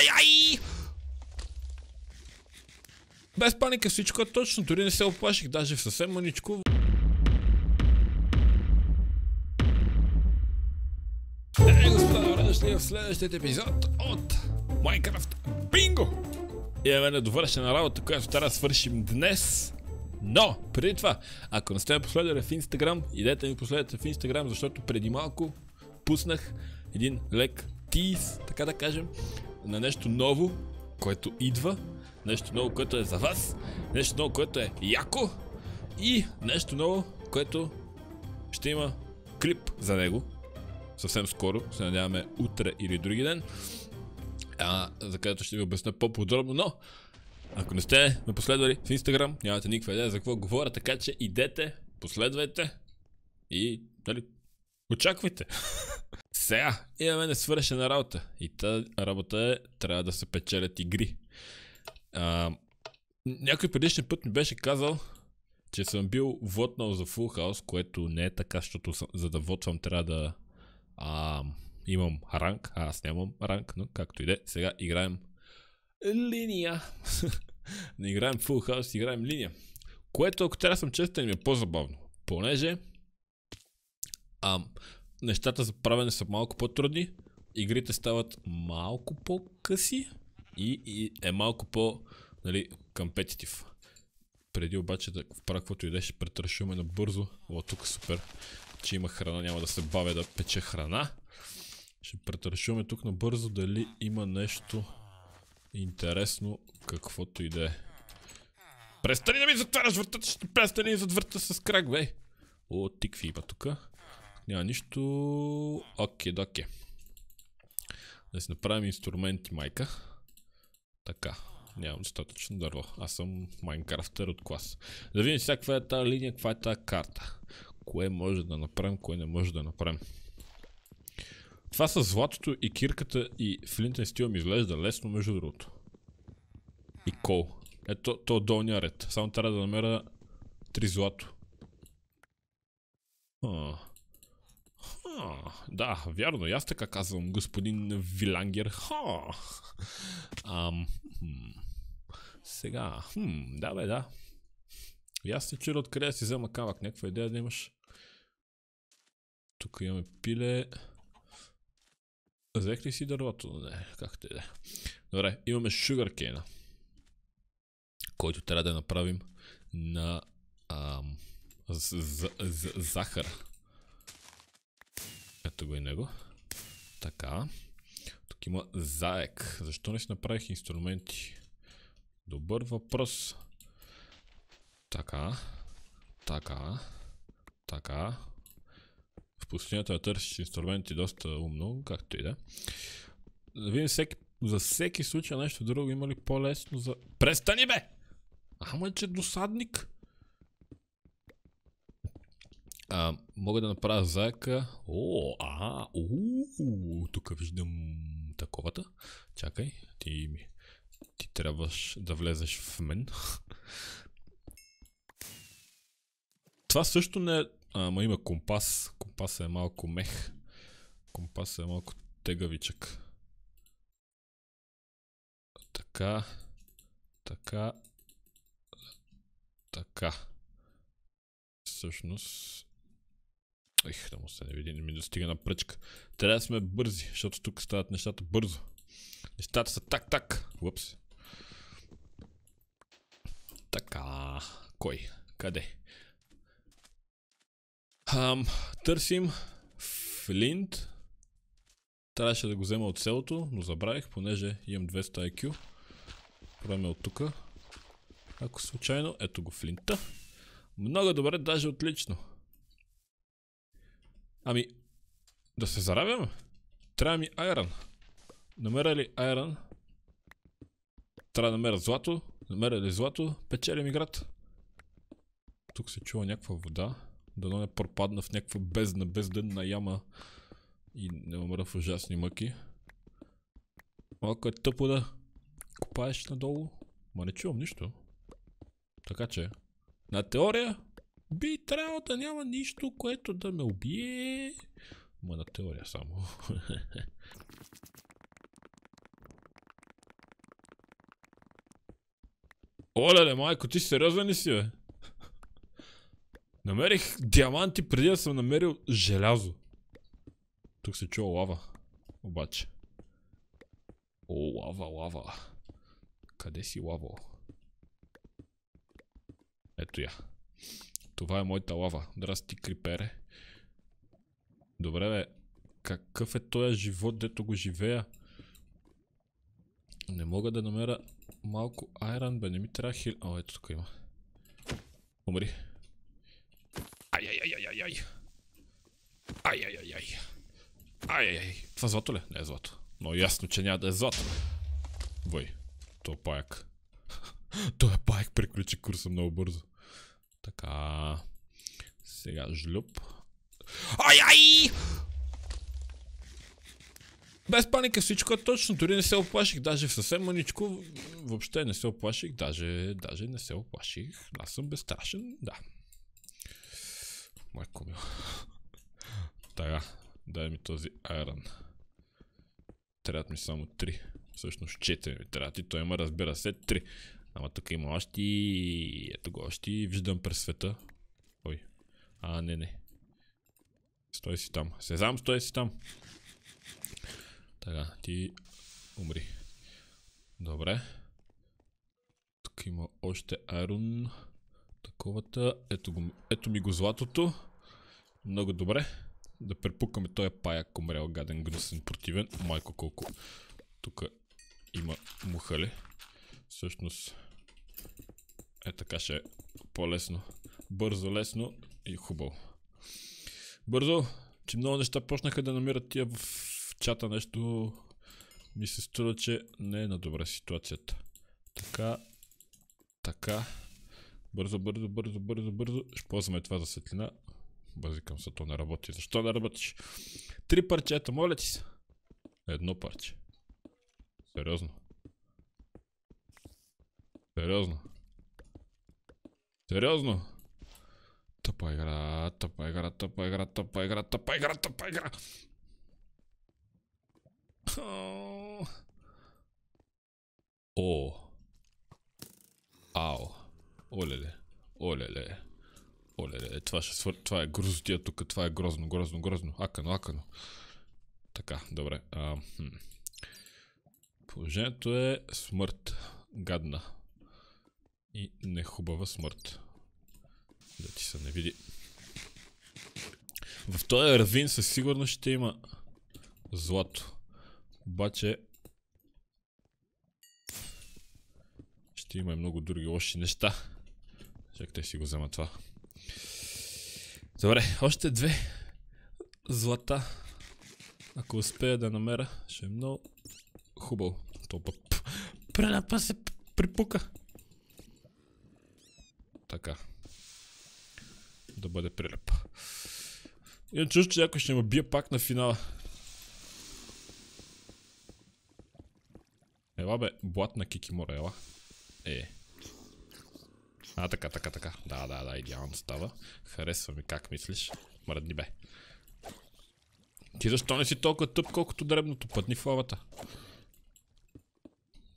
Ай, ай! Без паника всичко е точно, дори не се оплаших, даже съвсем маничко. Ей, господа, връщаме в следващия епизод от Minecraft Bingo! Имаме недовършена работа, която трябва да свършим днес. Но, преди това, ако не сте ме последвали в Instagram, идете ми последвате в Instagram, защото преди малко пуснах един лек тиз, така да кажем, на нещо ново, което идва, нещо ново, което е за вас, нещо ново, което е яко и нещо ново, което ще има клип за него. Съвсем скоро, се надяваме утре или други ден, а, за където ще ви обясня по-подробно, но ако не сте ме последвали в Instagram, нямате никаква идея за какво говоря, така че идете, последвайте и, дали, очаквайте. Сега имаме несвършена работа. И тази работа е, трябва да се печелят игри. А, някой предишен път ми беше казал, че съм бил вотнал за Full House, което не е така, защото съм, за да вотвам трябва да а, имам ранг, а аз нямам ранг, но както и да е, сега играем линия. не играем Full House, играем линия. Което, ако трябва да съм честен, ми е по-забавно, понеже ам, нещата за правене са малко по-трудни, игрите стават малко по-къси и, и е малко по, нали, компетитив. Преди обаче да вправя каквото иде ще претършваме набързо. О, тук е супер, че има храна, няма да се бавя да пече храна. Ще претършваме тук набързо дали има нещо интересно, каквото и да е. Престани да ми затваряш вратата, ще престани зад врата с крак, бе! О, тикви има тука. Няма нищо. Окей, да, Да си направим инструменти, майка. Така. Нямам достатъчно дърво. Аз съм майнкрафтер от клас. Да видим сега каква е тази линия, каква е тази карта. Кое може да направим, кое не може да направим. Това с златото и кирката и флинтен стил ми изглежда лесно, между другото. И кол. Ето то е долния ред. Само трябва да намеря три злато. Да, вярно, и аз така казвам, господин Вилангер. Ха! Ам, Сега, хм, да бе, да. И аз се чуя откъде да си взема камък, някаква идея да имаш. Тук имаме пиле. Взех ли си дървото? Не, как те да. Е. Добре, имаме Кейна. Който трябва да направим на ам, з- з- з- захар. Ето го и е него. Така. Тук има заек. Защо не си направих инструменти? Добър въпрос. Така. Така. Така. В пустинята да търсиш инструменти доста умно, както и да. Да видим всеки, за всеки случай нещо друго има ли по-лесно за... Престани бе! Ама че досадник! А, мога да направя заека. О, а, у, тук виждам таковата. Чакай, ти ми... Ти трябваш да влезеш в мен. Това също не е... Ама има компас. Компас е малко мех. Компас е малко тегавичък. Така. Така. Така. Всъщност... Ех, да му се не види, не ми достига на пръчка. Трябва да сме бързи, защото тук стават нещата бързо. Нещата са так-так. Упс. Така. Кой? Къде? Ам, търсим Флинт. Трябваше да го взема от селото, но забравих, понеже имам 200 IQ. Правим от тука. Ако случайно, ето го Флинта. Много добре, даже отлично. Ами, да се заравям, Трябва ми айрон. Намеря ли айрон? Трябва да намеря злато. Намеря ли злато? Печелим играта. Тук се чува някаква вода. Дано не пропадна в някаква бездна, бездънна яма. И не умра в ужасни мъки. Малко е тъпо да копаеш надолу. Ма не чувам нищо. Така че, на теория би трябвало да няма нищо, което да ме убие. Ма на теория само. Оле, майко, ти сериозен ли си, бе? Намерих диаманти преди да съм намерил желязо. Тук се чува лава. Обаче. О, лава, лава. Къде си лаво? Ето я. Това е моята лава. Здрасти, крипере. Добре, бе. Какъв е този живот, дето го живея? Не мога да намеря малко айран, бе. Не ми трябва хил... О, ето тук има. Умри. Ай, ай, ай, ай, ай. Ай, ай, ай, ай. Ай, ай, ай. Това е злато ли? Не е злато. Но ясно, че няма да е злато. Вой. То е паяк. Той е паяк приключи курса много бързо. Така. Сега жлюб. Ай, ай! Без паника всичко е точно, дори не се оплаших, даже в съвсем маничко въобще не се оплаших, даже, даже не се оплаших. Аз съм безстрашен, да. Майко ми. Така, дай ми този айран. Трябват ми само 3. Всъщност четири ми трябват и той има разбира се 3. Ама тук има още и... Ето го още и виждам през света. Ой. А, не, не. Стой си там. Сезам, стой си там. Така, ти умри. Добре. Тук има още Айрон. Таковата. Ето, го, ето ми го златото. Много добре. Да препукаме този паяк, умрял гаден, гнусен, противен. Майко колко. Тук има мухали. Всъщност, е така ще е по-лесно. Бързо, лесно и хубаво. Бързо, че много неща почнаха да намират тия в чата нещо. Ми се струва, че не е на добра ситуацията. Така, така. Бързо, бързо, бързо, бързо, бързо. Ще ползваме това за светлина. Бързикам се, то не работи. Защо не работиш? Три парчета, моля ти се. Едно парче. Сериозно. Сериозно. Сериозно. Тъпа игра, тъпа игра, тъпа игра, тъпа игра, тъпа игра, тъпа игра. О. оле Олеле. Оле-ле! Това, ще свър... това е грузотия тук. Това е грозно, грозно, грозно. Акано, акано. Така, добре. А, хм. Положението е смърт. Гадна и нехубава смърт. Да ти се не види. В този равин със сигурност ще има злато. Обаче ще има и много други лоши неща. Чакайте си го взема това. Добре, още две злата. Ако успея да намеря, ще е много хубаво. То път прелепа се припука така. Да бъде прилеп. Я чуш, че някой ще ме бие пак на финала. Ела бе, блат на Кикимора, ела. Е. А, така, така, така. Да, да, да, идеално става. Харесва ми как мислиш. Мръдни бе. Ти защо не си толкова тъп, колкото дребното пътни в лавата?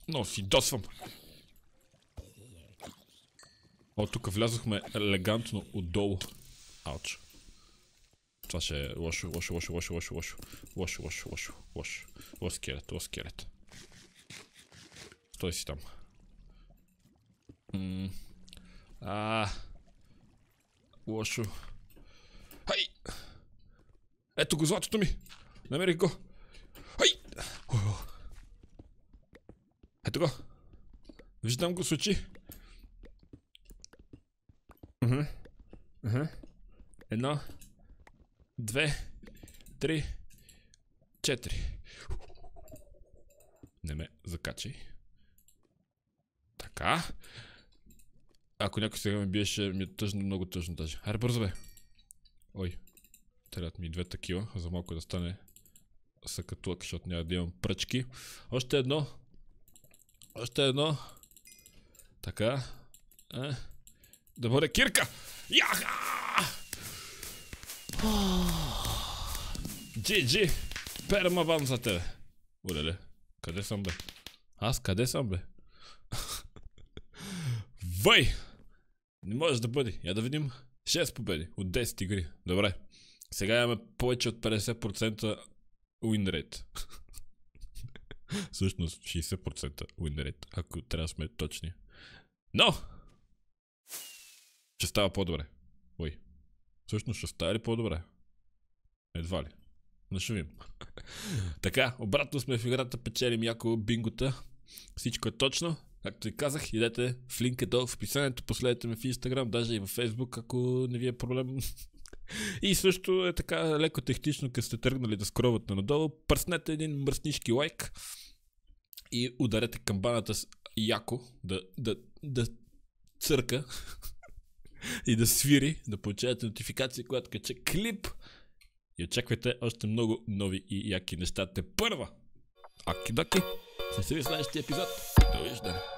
Но си досвам. О, тук влязохме елегантно отдолу. Ауч. Това ще е лошо, лошо, лошо, лошо, лошо, лошо, лошо, лошо, лошо, лошо. лошо, скелет, лошо, скелет. Стой си там. Ааа. а, лошо. Хай! Ето го златото ми! Намерих го! Хай! Ето го! Виждам го с очи! Едно, две, три, четири. Не ме закачай. Така. Ако някой сега ме биеше, ми е тъжно, много тъжно даже. Аре бързо бе. Ой. Трябват ми две такива, за малко да стане съкатлък, защото няма да имам пръчки. Още едно. Още едно. Така. Е. Да бъде кирка! Яха! GG! за тебе! Ulele. Къде съм бе? Аз къде съм бе? Вай! Не можеш да бъде. Я да видим. 6 победи от 10 игри. Добре. Сега имаме повече от 50% win rate. Всъщност 60% win rate, ако трябва да сме точни. Но! Ще става по-добре. Ой. Всъщност ще стая ли по-добре? Едва ли. Но ще видим. така, обратно сме в играта, печелим яко бингота. Всичко е точно. Както ви казах, идете в линка долу в описанието, последете ме в Instagram, даже и в Facebook, ако не ви е проблем. и също е така леко технично, като сте тръгнали да скровате надолу, пръснете един мръснишки лайк и ударете камбаната с яко, да, да, да църка и да свири, да получавате нотификация, когато кача клип. И очаквайте още много нови и яки неща. Те първа! Аки-даки! Ще се ви следващия епизод. Довиждане!